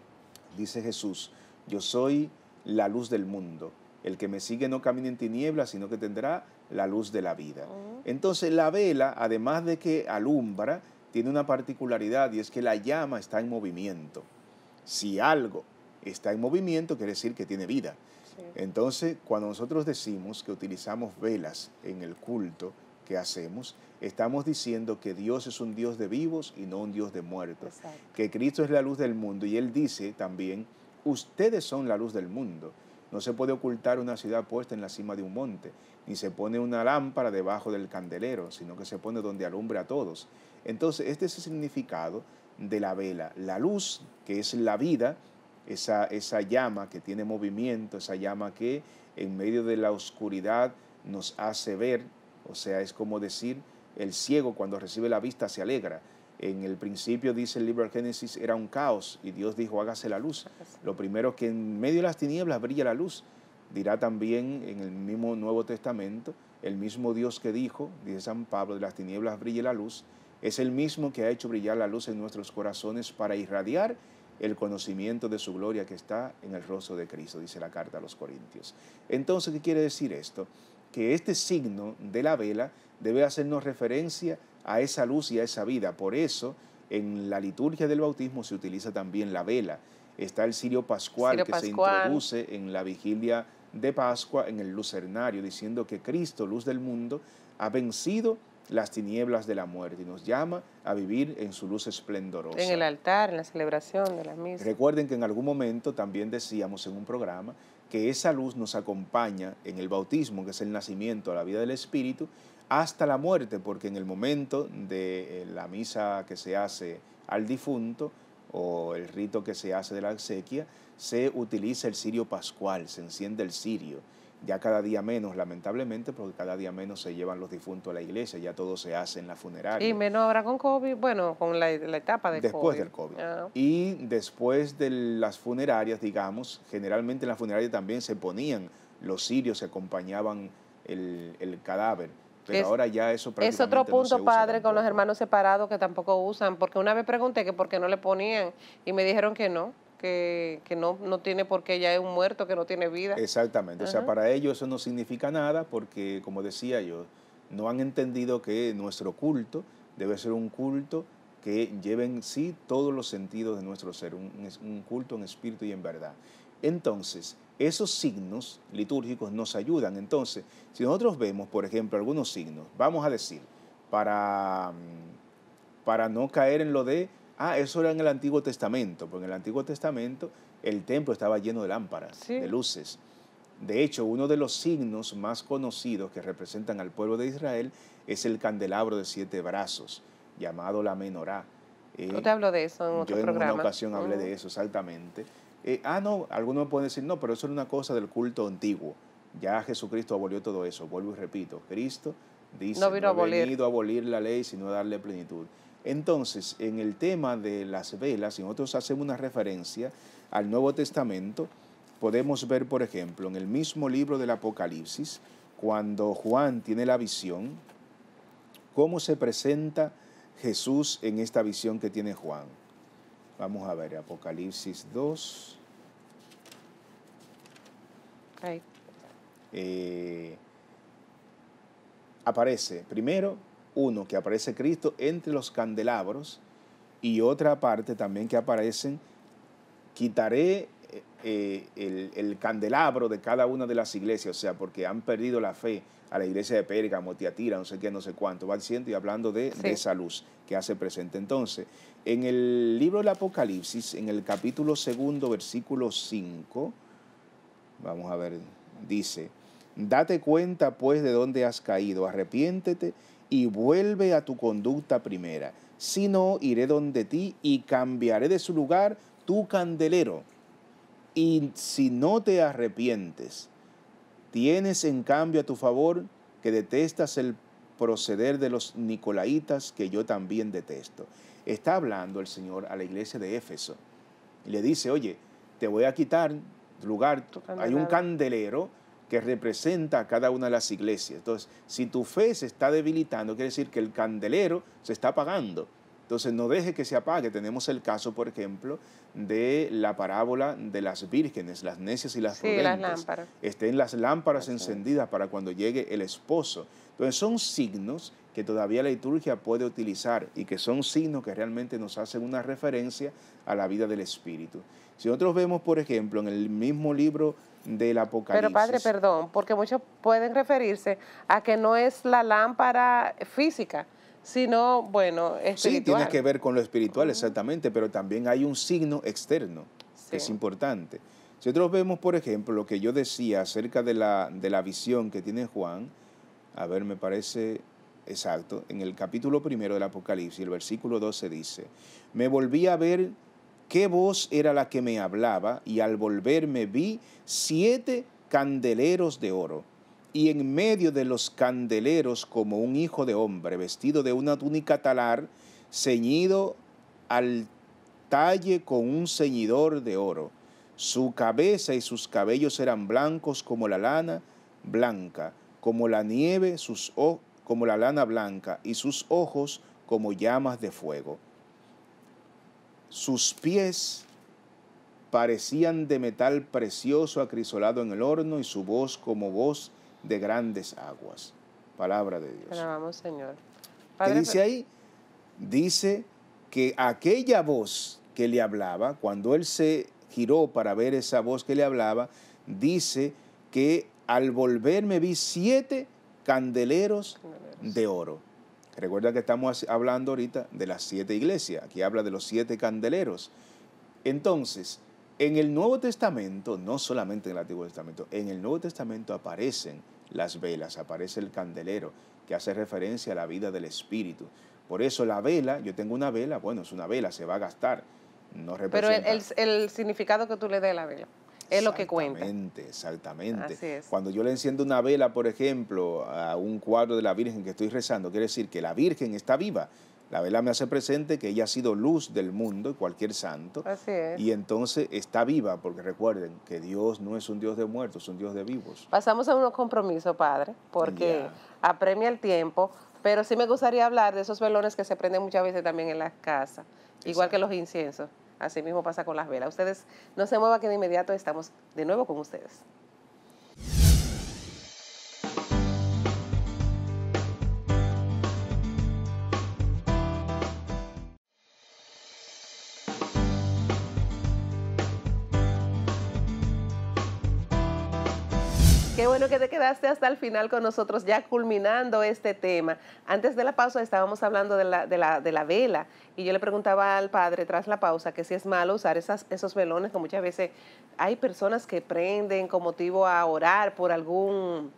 Dice Jesús, yo soy la luz del mundo. El que me sigue no camina en tinieblas, sino que tendrá la luz de la vida. Oh. Entonces la vela, además de que alumbra, tiene una particularidad y es que la llama está en movimiento. Si algo está en movimiento, quiere decir que tiene vida. Entonces, cuando nosotros decimos que utilizamos velas en el culto que hacemos, estamos diciendo que Dios es un Dios de vivos y no un Dios de muertos, que Cristo es la luz del mundo y Él dice también Ustedes son la luz del mundo. No se puede ocultar una ciudad puesta en la cima de un monte, ni se pone una lámpara debajo del candelero, sino que se pone donde alumbre a todos. Entonces, este es el significado de la vela. La luz, que es la vida, esa, esa llama que tiene movimiento, esa llama que en medio de la oscuridad nos hace ver, o sea, es como decir, el ciego cuando recibe la vista se alegra. En el principio, dice el libro de Génesis, era un caos y Dios dijo, hágase la luz. Lo primero que en medio de las tinieblas brilla la luz. Dirá también en el mismo Nuevo Testamento, el mismo Dios que dijo, dice San Pablo, de las tinieblas brille la luz, es el mismo que ha hecho brillar la luz en nuestros corazones para irradiar el conocimiento de su gloria que está en el rostro de Cristo, dice la carta a los Corintios. Entonces, ¿qué quiere decir esto? Que este signo de la vela debe hacernos referencia a a esa luz y a esa vida. Por eso, en la liturgia del bautismo se utiliza también la vela. Está el cirio pascual que se introduce en la vigilia de Pascua en el lucernario, diciendo que Cristo, luz del mundo, ha vencido las tinieblas de la muerte y nos llama a vivir en su luz esplendorosa. En el altar, en la celebración de la misa. Recuerden que en algún momento también decíamos en un programa que esa luz nos acompaña en el bautismo, que es el nacimiento a la vida del Espíritu, hasta la muerte, porque en el momento de eh, la misa que se hace al difunto o el rito que se hace de la exequia, se utiliza el sirio pascual, se enciende el sirio. Ya cada día menos, lamentablemente, porque cada día menos se llevan los difuntos a la iglesia, ya todo se hace en la funeraria. Y menos ahora con COVID, bueno, con la, etapa de después del COVID. Ah. Y después de las funerarias, digamos, generalmente en la funeraria también se ponían los sirios, se acompañaban el, el cadáver pero es, ahora ya eso Es otro punto, padre, con los hermanos separados que tampoco usan, porque una vez pregunté que por qué no le ponían y me dijeron que no. Que, no, no tiene por qué, ya es un muerto, que no tiene vida. Exactamente, o sea, para ellos eso no significa nada porque, como decía yo, no han entendido que nuestro culto debe ser un culto que lleve en sí todos los sentidos de nuestro ser, un culto en espíritu y en verdad. Entonces, esos signos litúrgicos nos ayudan. Entonces, si nosotros vemos, por ejemplo, algunos signos, vamos a decir, para, mm, para no caer en lo de, ah, eso era en el Antiguo Testamento, porque en el Antiguo Testamento el templo estaba lleno de lámparas, de luces. De hecho, uno de los signos más conocidos que representan al pueblo de Israel es el candelabro de siete brazos, llamado la menorá. Eh, yo te hablo de eso en otro yo en una ocasión hablé de eso, exactamente. Eh, ah, no, algunos pueden decir, no, pero eso es una cosa del culto antiguo. Ya Jesucristo abolió todo eso. Vuelvo y repito, Cristo dice, no, venido a abolir la ley, sino a darle plenitud. Entonces, en el tema de las velas, si nosotros hacemos una referencia al Nuevo Testamento, podemos ver, por ejemplo, en el mismo libro del Apocalipsis, cuando Juan tiene la visión, cómo se presenta Jesús en esta visión que tiene Juan Vamos a ver, Apocalipsis 2. Eh, aparece primero uno que aparece Cristo entre los candelabros y otra parte también que aparecen, quitaré eh, el, candelabro de cada una de las iglesias, o sea, porque han perdido la fe a la iglesia de Pérgamo, Tiatira, no sé qué, no sé cuánto, va diciendo y hablando de, esa luz que hace presente. Entonces, en el libro del Apocalipsis, en el capítulo segundo, versículo 5, vamos a ver, dice, date cuenta pues de dónde has caído, arrepiéntete y vuelve a tu conducta primera, si no, iré donde ti y cambiaré de su lugar tu candelero y si no te arrepientes, tienes en cambio a tu favor que detestas el proceder de los nicolaitas que yo también detesto. Está hablando el Señor a la iglesia de Éfeso y le dice, oye, te voy a quitar lugar, hay un candelero que representa a cada una de las iglesias. Entonces, si tu fe se está debilitando, quiere decir que el candelero se está apagando. Entonces no deje que se apague. Tenemos el caso, por ejemplo, de la parábola de las vírgenes, las necias y las sí, las lámparas. Estén las lámparas encendidas para cuando llegue el esposo. Entonces son signos que todavía la liturgia puede utilizar y que son signos que realmente nos hacen una referencia a la vida del Espíritu. Si nosotros vemos, por ejemplo, en el mismo libro del Apocalipsis. Pero padre, perdón, porque muchos pueden referirse a que no es la lámpara física, sino, bueno, espiritual. Sí, tiene que ver con lo espiritual, exactamente, pero también hay un signo externo que es importante. Si nosotros vemos, por ejemplo, lo que yo decía acerca de la, de la visión que tiene Juan, a ver, me parece exacto, en el capítulo primero del Apocalipsis, el versículo 12 dice, me volví a ver qué voz era la que me hablaba y al volverme vi siete candeleros de oro y en medio de los candeleros como un hijo de hombre, vestido de una túnica talar, ceñido al talle con un ceñidor de oro. Su cabeza y sus cabellos eran blancos como la lana blanca, como la nieve, sus o como la lana blanca, y sus ojos como llamas de fuego. Sus pies parecían de metal precioso acrisolado en el horno, y su voz como voz de grandes aguas. Palabra de Dios. Alabamos, Señor. ¿Qué dice ahí? Dice que aquella voz que le hablaba, cuando él se giró para ver esa voz que le hablaba, dice que al volver me vi siete candeleros. de oro. Recuerda que estamos hablando ahorita de las siete iglesias, aquí habla de los siete candeleros. Entonces, en el Nuevo Testamento, no solamente en el Antiguo Testamento, en el Nuevo Testamento aparecen las velas, aparece el candelero, que hace referencia a la vida del espíritu. Por eso la vela, yo tengo una vela, bueno, es una vela, se va a gastar. No representa. Pero el, significado que tú le des a la vela es lo que cuenta. Exactamente, exactamente. Cuando yo le enciendo una vela, por ejemplo, a un cuadro de la Virgen que estoy rezando, quiere decir que la Virgen está viva la vela me hace presente que ella ha sido luz del mundo y cualquier santo. Así es. Y entonces está viva, porque recuerden que Dios no es un Dios de muertos, es un Dios de vivos. Pasamos a unos compromisos, Padre, porque apremia el tiempo, pero sí me gustaría hablar de esos velones que se prenden muchas veces también en las casas, igual que los inciensos. Así mismo pasa con las velas. Ustedes no se muevan que de inmediato estamos de nuevo con ustedes. bueno que te quedaste hasta el final con nosotros ya culminando este tema. Antes de la pausa estábamos hablando de la, de la, vela y yo le preguntaba al padre tras la pausa que si es malo usar esos velones que muchas veces hay personas que prenden con motivo a orar por algún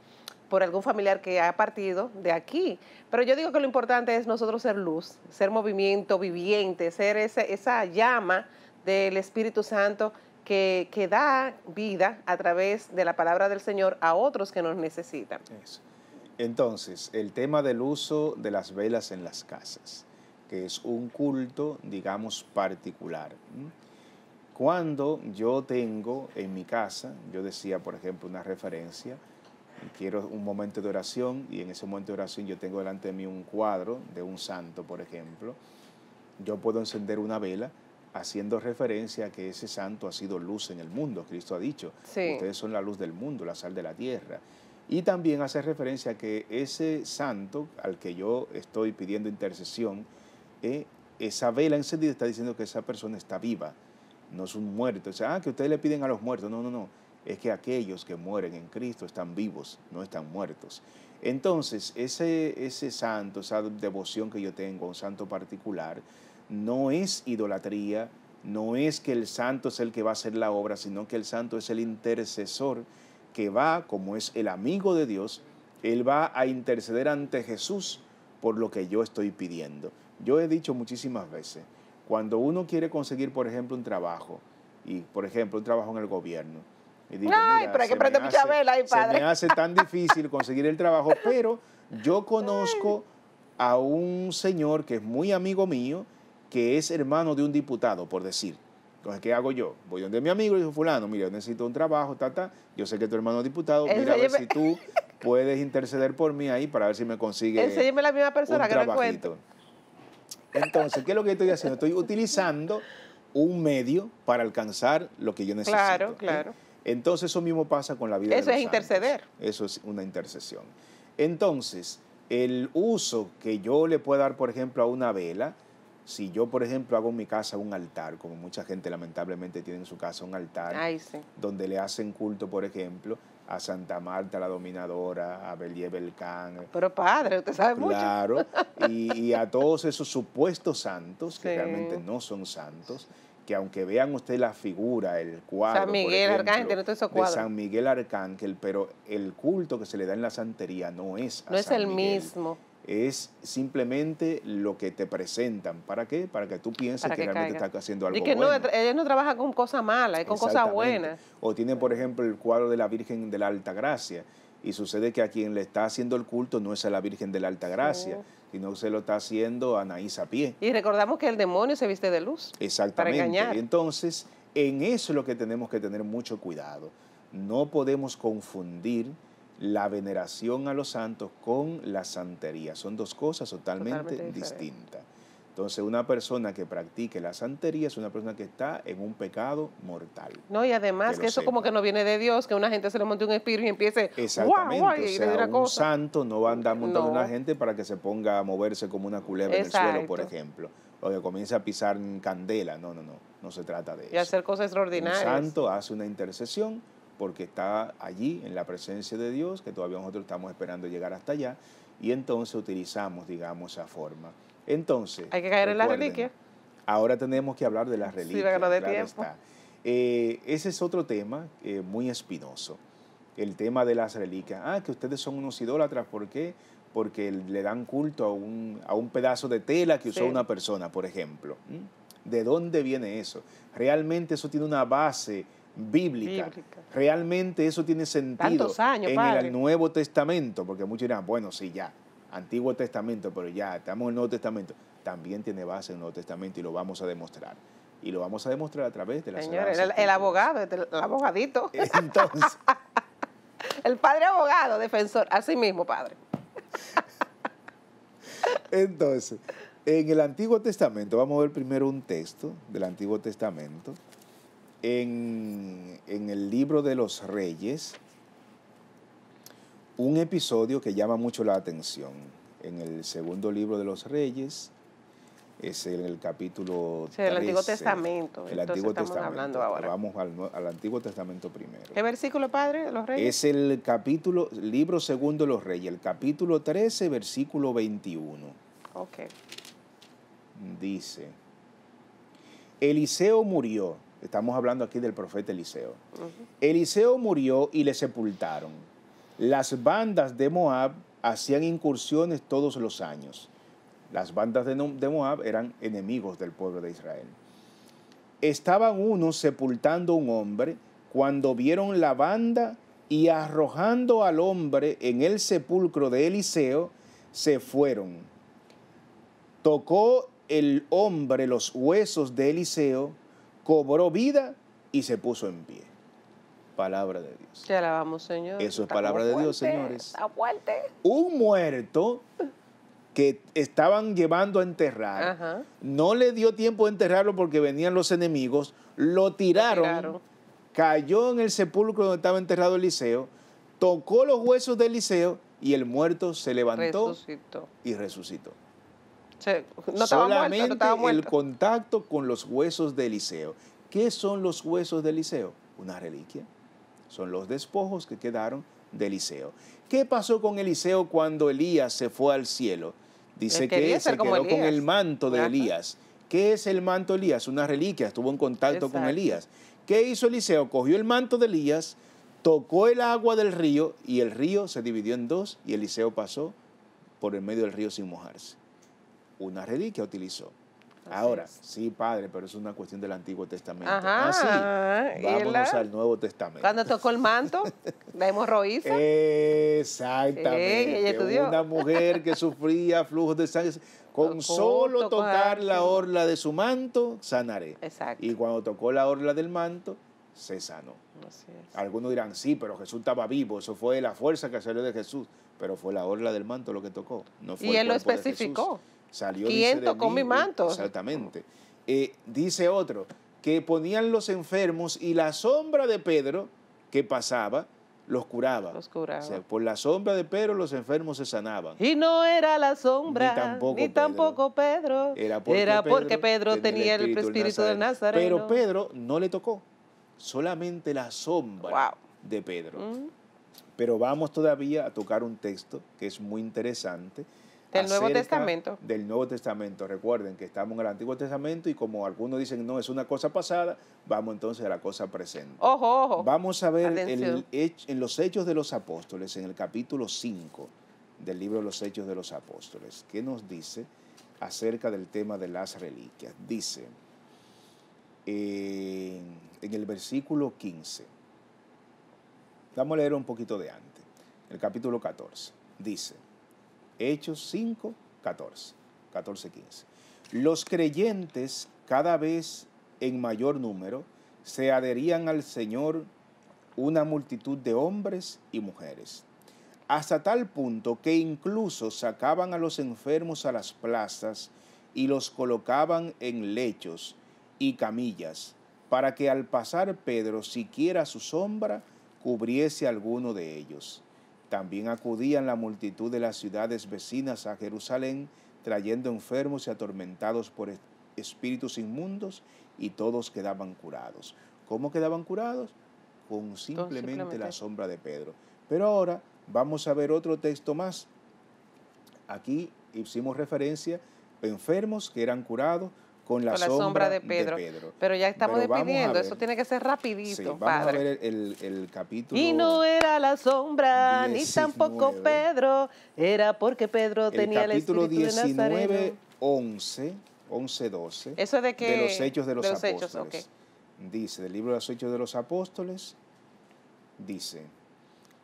por algún familiar que ha partido de aquí. Pero yo digo que lo importante es nosotros ser luz, ser movimiento viviente, ser ese, esa llama del Espíritu Santo que, da vida a través de la palabra del Señor a otros que nos necesitan. Entonces, el tema del uso de las velas en las casas, que es un culto, digamos, particular. Cuando yo tengo en mi casa, yo decía, por ejemplo, una referencia, quiero un momento de oración y en ese momento de oración yo tengo delante de mí un cuadro de un santo, por ejemplo, yo puedo encender una vela haciendo referencia a que ese santo ha sido luz en el mundo, Cristo ha dicho, ustedes son la luz del mundo, la sal de la tierra. Y también hace referencia a que ese santo al que yo estoy pidiendo intercesión, eh, esa vela encendida está diciendo que esa persona está viva, no es un muerto. ah, que ustedes le piden a los muertos. No, no, no. Es que aquellos que mueren en Cristo están vivos, no están muertos. Entonces, ese, ese santo, esa devoción que yo tengo un santo particular, no es idolatría, no es que el santo es el que va a hacer la obra, sino que el santo es el intercesor que va, como es el amigo de Dios, él va a interceder ante Jesús por lo que yo estoy pidiendo. Yo he dicho muchísimas veces, cuando uno quiere conseguir, por ejemplo, un trabajo, y por ejemplo, un trabajo en el gobierno, y dice Ay, pero que prender mucha vela padre. Se me hace tan difícil conseguir el trabajo, pero yo (laughs) conozco a un señor que es muy amigo mío, que es hermano de un diputado, por decir. Entonces, ¿qué hago yo? Voy donde mi amigo y digo, fulano, mira, necesito un trabajo, tata, yo sé que tu hermano es diputado, mira a ver si tú (laughs) puedes interceder por mí ahí para ver si me consigue la misma persona un que trabajito. Entonces, ¿qué es lo que estoy haciendo? Estoy utilizando un medio para alcanzar lo que yo necesito. Claro, ¿eh? claro. Entonces, eso mismo pasa con la vida Eso de los es interceder. Eso es una intercesión. Entonces, el uso que yo le puedo dar, por ejemplo, a una vela, si yo, por ejemplo, hago en mi casa un altar, como mucha gente lamentablemente tiene en su casa un altar, donde le hacen culto, por ejemplo, a Santa Marta la Dominadora, a Belie Belcán. Pero padre, usted sabe mucho. Claro, y, a todos esos supuestos santos, que realmente no son santos, que aunque vean usted la figura, el cuadro, San de San Miguel Arcángel, pero el culto que se le da en la santería no es No es el mismo es simplemente lo que te presentan. ¿Para qué? Para que tú pienses que, realmente estás haciendo algo bueno. Y que no, ella no trabaja con cosas malas, es con cosas buenas. O tiene, por ejemplo, el cuadro de la Virgen de la Alta Gracia. Y sucede que a quien le está haciendo el culto no es a la Virgen de la Alta Gracia, sino se lo está haciendo a Anaís a pie. Y recordamos que el demonio se viste de luz. Exactamente. Para engañar. Entonces, en eso es lo que tenemos que tener mucho cuidado. No podemos confundir la veneración a los santos con la santería. Son dos cosas totalmente, distintas. Entonces, una persona que practique la santería es una persona que está en un pecado mortal. No, y además que, eso como que no viene de Dios, que una gente se le monte un espíritu y empiece Exactamente, y sea, un santo no va a andar montando a una gente para que se ponga a moverse como una culebra en el suelo, por ejemplo, o que comience a pisar candela. No, no, no, no se trata de eso. Y hacer cosas extraordinarias. Un santo hace una intercesión porque está allí en la presencia de Dios, que todavía nosotros estamos esperando llegar hasta allá, y entonces utilizamos, digamos, esa forma. Entonces... Hay que caer en la reliquia. Ahora tenemos que hablar de las reliquias. Sí, de Está. Eh, ese es otro tema eh, muy espinoso, el tema de las reliquias. Ah, que ustedes son unos idólatras, ¿por qué? Porque le dan culto a un, a un pedazo de tela que usó una persona, por ejemplo. ¿De dónde viene eso? Realmente eso tiene una base bíblica. Realmente eso tiene sentido en el Nuevo Testamento, porque muchos dirán, bueno, sí, ya, Antiguo Testamento, pero ya, estamos en el Nuevo Testamento. También tiene base en el Nuevo Testamento y lo vamos a demostrar. Y lo vamos a demostrar a través de la Señor, el, abogado, el, el abogadito. (laughs) Entonces. (laughs) el padre abogado, defensor, así mismo, padre. (laughs) Entonces, en el Antiguo Testamento, vamos a ver primero un texto del Antiguo Testamento en, el libro de los reyes un episodio que llama mucho la atención. En el segundo libro de los reyes, es en el capítulo. el Antiguo Testamento. El hablando ahora. Vamos al, Antiguo Testamento primero. ¿Qué versículo, padre, de los reyes? Es el capítulo, libro segundo de los reyes, el capítulo 13, versículo 21. Ok. Dice: Eliseo murió Estamos hablando aquí del profeta Eliseo. Eliseo murió y le sepultaron. Las bandas de Moab hacían incursiones todos los años. Las bandas de, Moab eran enemigos del pueblo de Israel. Estaban unos sepultando un hombre cuando vieron la banda y arrojando al hombre en el sepulcro de Eliseo, se fueron. Tocó el hombre los huesos de Eliseo cobró vida y se puso en pie. Palabra de Dios. Te alabamos, Señor. Eso es palabra de Dios, señores. ¿A Un muerto que estaban llevando a enterrar, no le dio tiempo de enterrarlo porque venían los enemigos, lo tiraron, cayó en el sepulcro donde estaba enterrado Eliseo, tocó los huesos de Eliseo y el muerto se levantó y resucitó. Solamente el contacto con los huesos de Eliseo. ¿Qué son los huesos de Eliseo? Una reliquia. Son los despojos que quedaron de Eliseo. ¿Qué pasó con Eliseo cuando Elías se fue al cielo? Dice que se quedó con el manto de Elías. ¿Qué es el manto de Elías? Una reliquia, estuvo en contacto con Elías. ¿Qué hizo Eliseo? Cogió el manto de Elías, tocó el agua del río y el río se dividió en dos y Eliseo pasó por el medio del río sin mojarse una reliquia utilizó. Ahora, sí, padre, pero es una cuestión del Antiguo Testamento. Ajá, ah, Vámonos al Nuevo Testamento. Cuando tocó el manto, (laughs) la hemorroíza. Exactamente. una mujer que sufría flujos de sangre. Con solo tocar la orla de su manto, sanaré. Exacto. Y cuando tocó la orla del manto, se sanó. Así es. Algunos dirán, sí, pero Jesús estaba vivo, eso fue la fuerza que salió de Jesús, pero fue la orla del manto lo que tocó. No fue y él lo especificó. Salió, mi eh, manto? Exactamente. Eh, dice otro, que ponían los enfermos y la sombra de Pedro que pasaba los curaba. Los curaba. por la sombra de Pedro los enfermos se sanaban. Y no era la sombra, ni tampoco, Pedro. Era, porque, Pedro tenía el espíritu, de Nazareno. Pero Pedro no le tocó, solamente la sombra de Pedro. Mm. Pero vamos todavía a tocar un texto que es muy interesante del Nuevo Testamento. Del Nuevo Testamento. Recuerden que estamos en el Antiguo Testamento y como algunos dicen, no, es una cosa pasada, vamos entonces a la cosa presente. Ojo, Vamos a ver el, en los Hechos de los Apóstoles, en el capítulo 5 del libro de Los Hechos de los Apóstoles. ¿Qué nos dice acerca del tema de las reliquias? Dice eh, en el versículo 15. Vamos a leer un poquito de antes. El capítulo 14. Dice. Hechos 5, 14, 14, 15. Los creyentes cada vez en mayor número se adherían al Señor una multitud de hombres y mujeres, hasta tal punto que incluso sacaban a los enfermos a las plazas y los colocaban en lechos y camillas, para que al pasar Pedro siquiera su sombra cubriese alguno de ellos. También acudían la multitud de las ciudades vecinas a Jerusalén, trayendo enfermos y atormentados por espíritus inmundos, y todos quedaban curados. ¿Cómo quedaban curados? Con simplemente, la sombra de Pedro. Pero ahora vamos a ver otro texto más. Aquí hicimos referencia a enfermos que eran curados, con la, sombra, de, Pedro. Pero ya estamos despidiendo, eso tiene que ser rapidito. vamos a ver el, capítulo. Y no era la sombra, ni tampoco Pedro, era porque Pedro tenía el espíritu 19, de Nazareno. 11, 11, 12. Eso de que... los hechos de los, apóstoles. Dice, del libro de los hechos de los apóstoles, dice,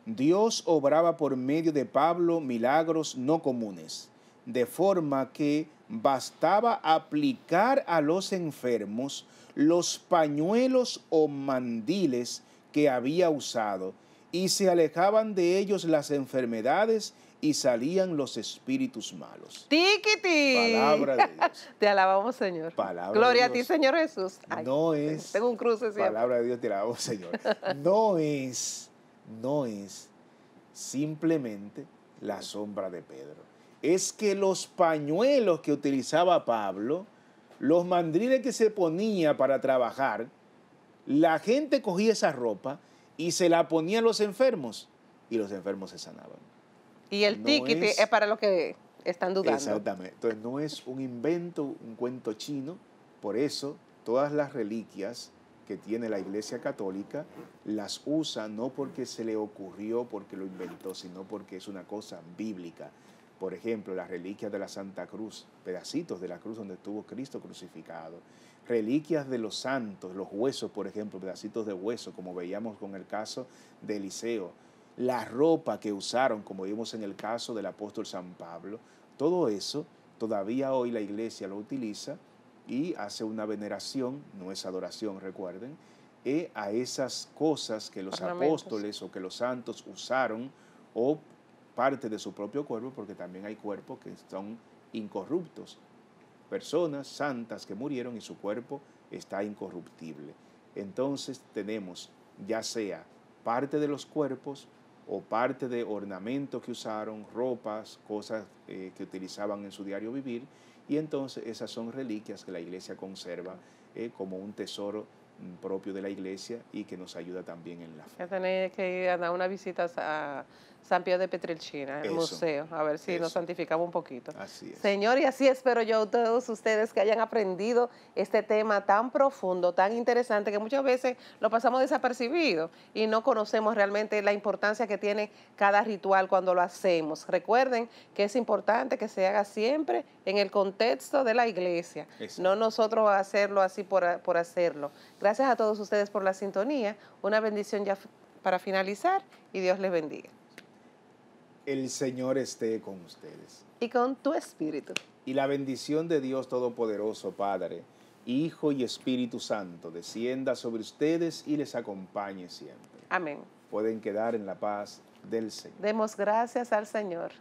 Dios obraba por medio de Pablo milagros no comunes, de forma que bastaba aplicar a los enfermos los pañuelos o mandiles que había usado, y se alejaban de ellos las enfermedades y salían los espíritus malos. Tiquiti. Palabra de Dios. (laughs) te alabamos, Señor. Gloria a ti, Señor Jesús. no es. Tengo un cruce siempre. Palabra de Dios, te alabamos, Señor. No es, no es simplemente la sombra de Pedro es que los pañuelos que utilizaba Pablo, los mandriles que se ponía para trabajar, la gente cogía esa ropa y se la ponía a los enfermos y los enfermos se sanaban. Y el ticket es... es para los que están dudando. Exactamente. Entonces no es un invento, un cuento chino. Por eso todas las reliquias que tiene la Iglesia Católica las usa no porque se le ocurrió, porque lo inventó, sino porque es una cosa bíblica por ejemplo, las reliquias de la Santa Cruz, pedacitos de la cruz donde estuvo Cristo crucificado, reliquias de los santos, los huesos, por ejemplo, pedacitos de hueso, como veíamos con el caso de Eliseo, la ropa que usaron, como vimos en el caso del apóstol San Pablo, todo eso todavía hoy la iglesia lo utiliza y hace una veneración, no es adoración, recuerden, eh, a esas cosas que los apóstoles o que los santos usaron o parte de su propio cuerpo, porque también hay cuerpos que son incorruptos, personas santas que murieron y su cuerpo está incorruptible. Entonces tenemos, ya sea parte de los cuerpos o parte de ornamentos que usaron, ropas, cosas eh, que utilizaban en su diario vivir, y entonces esas son reliquias que la iglesia conserva eh, como un tesoro mm, propio de la iglesia y que nos ayuda también en la fe. Ya tenéis que dar una visita a San Pío de Petrilchina, el museo, a ver si nos santificamos un poquito. Así es. Señor, y así espero yo todos ustedes que hayan aprendido este tema tan profundo, tan interesante, que muchas veces lo pasamos desapercibido y no conocemos realmente la importancia que tiene cada ritual cuando lo hacemos. Recuerden que es importante que se haga siempre en el contexto de la iglesia, no nosotros hacerlo así por, por hacerlo. Gracias a todos ustedes por la sintonía, una bendición ya para finalizar y Dios les bendiga. El Señor esté con ustedes. Y con tu espíritu. Y la bendición de Dios Todopoderoso, Padre, Hijo y Espíritu Santo, descienda sobre ustedes y les acompañe siempre. Amén. Pueden quedar en la paz del Señor. Demos gracias al Señor.